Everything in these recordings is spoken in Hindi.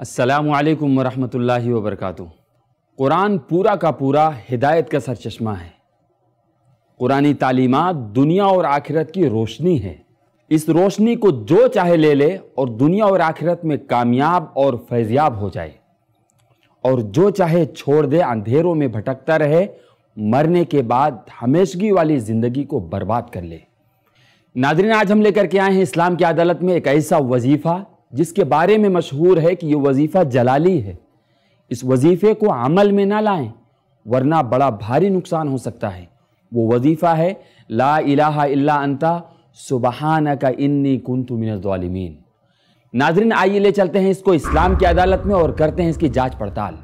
असलकम वरहमल वबरक क़ुरान पूरा का पूरा हिदायत का सरचश्मा है कुरानी तालीमत दुनिया और आखिरत की रोशनी है इस रोशनी को जो चाहे ले ले और दुनिया और आखिरत में कामयाब और फैजियाब हो जाए और जो चाहे छोड़ दे अंधेरों में भटकता रहे मरने के बाद हमेशगी वाली ज़िंदगी को बर्बाद कर ले नादरीन आज हम लेकर के आए हैं इस्लाम की अदालत में एक ऐसा वजीफ़ा जिसके बारे में मशहूर है कि ये वजीफ़ा जलाली है इस वजीफ़े को अमल में ना लाएं वरना बड़ा भारी नुकसान हो सकता है वो वजीफ़ा है ला इलाहा इल्ला अंता सुबहाना का इन्नी कुंतु मिनजालिमीन नाजरीन आइए ले चलते हैं इसको इस्लाम की अदालत में और करते हैं इसकी जांच पड़ताल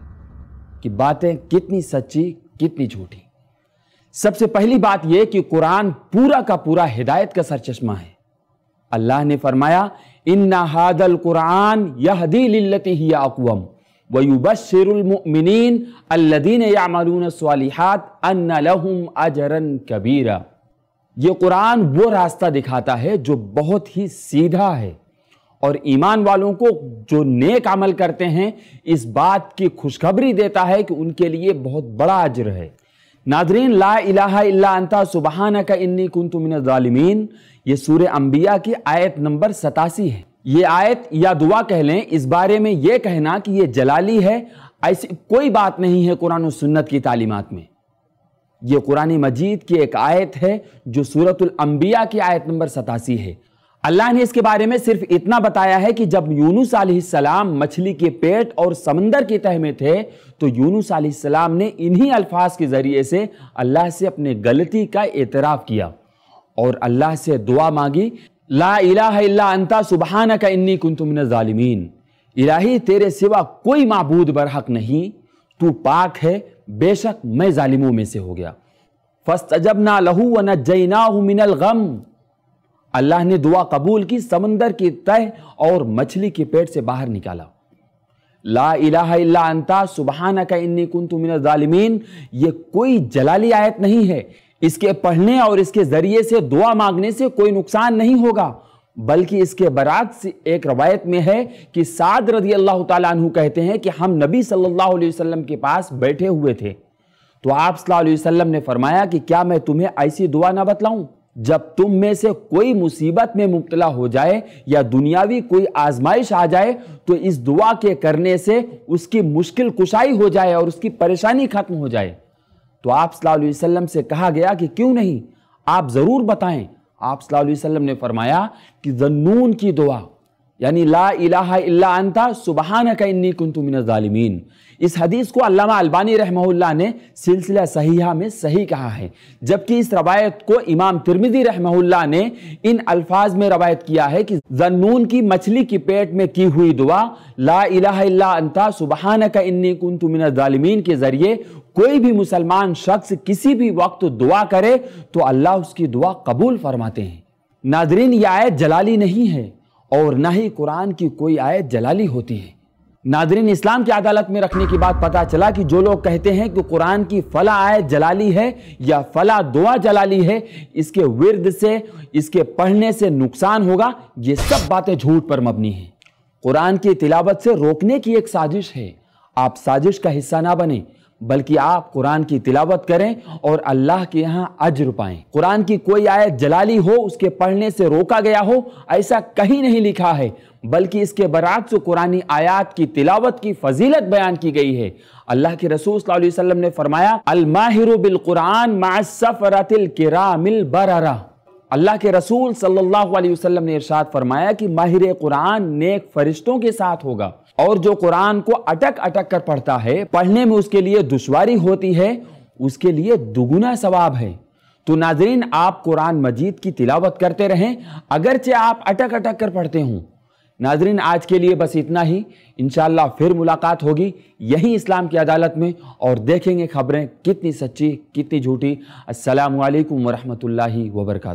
कि बातें कितनी सच्ची कितनी झूठी सबसे पहली बात यह कि कुरान पूरा का पूरा हिदायत का सरचश्मा है अल्लाह ने फरमाया इन नहादल कुरान यह दिलती ही अकवम वयुबशरमिन अल्लदीन यामलून सालिहात अन लहुम अजरन कबीरा ये कुरान वो रास्ता दिखाता है जो बहुत ही सीधा है और ईमान वालों को जो नेक अमल करते हैं इस बात की खुशखबरी देता है कि उनके लिए बहुत बड़ा अज्र है नादरीन ला इलाहा अंता सुबहाना का इन्नी कुंतु मिन जालिमीन ये सूर अम्बिया की आयत नंबर सतासी है ये आयत या दुआ कह लें इस बारे में ये कहना कि ये जलाली है ऐसी कोई बात नहीं है कुरान सुन्नत की तालीमत में ये कुरानी मजीद की एक आयत है जो सूरतुल अम्बिया की आयत नंबर सतासी है अल्लाह ने इसके बारे में सिर्फ इतना बताया है कि जब यूनुस सलाम मछली के पेट और समंदर के तह में थे तो यूनुस सलाम ने इन्हीं अल्फाज के ज़रिए से अल्लाह से अपने गलती का एतराफ़ किया और अल्लाह से दुआ मांगी ला इला अंता सुबहाना का इन्नी कुंतुमिन ालमीन इलाही तेरे सिवा कोई मबूद बरहक नहीं तू पाक है बेशक मैं ालिमों में से हो गया अजब ना लहू व न जैना मिनल गम अल्लाह ने दुआ कबूल की समंदर की तय और मछली के पेट से बाहर निकाला ला इलाहा इल्ला अंता सुबहाना का इन्नी कुंतु मिन जालिमीन ये कोई जलाली आयत नहीं है इसके पढ़ने और इसके ज़रिए से दुआ मांगने से कोई नुकसान नहीं होगा बल्कि इसके बरात से एक रवायत में है कि साद रजी अल्लाह तु कहते हैं कि हम नबी सल्लल्लाहु अलैहि वसल्लम के पास बैठे हुए थे तो आप सल्लल्लाहु अलैहि वसल्लम ने फरमाया कि क्या मैं तुम्हें ऐसी दुआ ना बतलाऊं जब तुम में से कोई मुसीबत में मुबतला हो जाए या दुनियावी कोई आजमाइश आ जाए तो इस दुआ के करने से उसकी मुश्किल कुशाई हो जाए और उसकी परेशानी खत्म हो जाए तो आप सल्लल्लाहु अलैहि वसल्लम से कहा गया कि क्यों नहीं आप ज़रूर बताएं आप सल्लल्लाहु अलैहि वसल्लम ने फरमाया कि जन्नून की दुआ यानी ला इलाहा इल्ला अंता सुबहान का इन्नी कुंतु मिनजालिमीन इस हदीस को अल्लामा अल्बानी रहमहुल्ला ने सिलसिला सहीहा में सही कहा है जबकि इस रवायत को इमाम तिरमिजी रहमहुल्ला ने इन अल्फाज में रवायत किया है कि जन्नून की मछली की पेट में की हुई दुआ ला इलाहा इल्ला अंता सुबहान का इन्नी कुंतु मिनजालिमीन के ज़रिए कोई भी मुसलमान शख्स किसी भी वक्त दुआ करे तो अल्लाह उसकी दुआ कबूल फरमाते हैं नादरीन यह आयत जलाली नहीं है और ना ही कुरान की कोई आयत जलाली होती है नादरीन इस्लाम की अदालत में रखने के बाद पता चला कि जो लोग कहते हैं कि कुरान की फ़ला आयत जलाली है या फ़ला दुआ जलाली है इसके विरद से इसके पढ़ने से नुकसान होगा ये सब बातें झूठ पर मबनी हैं कुरान की तिलावत से रोकने की एक साजिश है आप साजिश का हिस्सा ना बने बल्कि आप कुरान की तिलावत करें और अल्लाह के यहाँ अज्र पाएं कुरान की कोई आयत जलाली हो उसके पढ़ने से रोका गया हो ऐसा कहीं नहीं लिखा है बल्कि इसके बरात से कुरानी आयात की तिलावत की फजीलत बयान की गई है अल्लाह के रसूल वसल्लम ने फरमाया अलमाहिर बिल कुरान सफरतिल किरामिल बररा अल्लाह के रसूल सल्लल्लाहु अलैहि वसल्लम ने इरशाद फरमाया कि माहिर कुरान नेक फरिश्तों के साथ होगा और जो कुरान को अटक अटक कर पढ़ता है पढ़ने में उसके लिए दुश्वारी होती है उसके लिए दुगुना सवाब है तो नाजरीन आप कुरान मजीद की तिलावत करते रहें अगरचे आप अटक अटक कर पढ़ते हों नाजरीन आज के लिए बस इतना ही इन फिर मुलाकात होगी यही इस्लाम की अदालत में और देखेंगे खबरें कितनी सच्ची कितनी झूठी असलकम वरहमल वर्का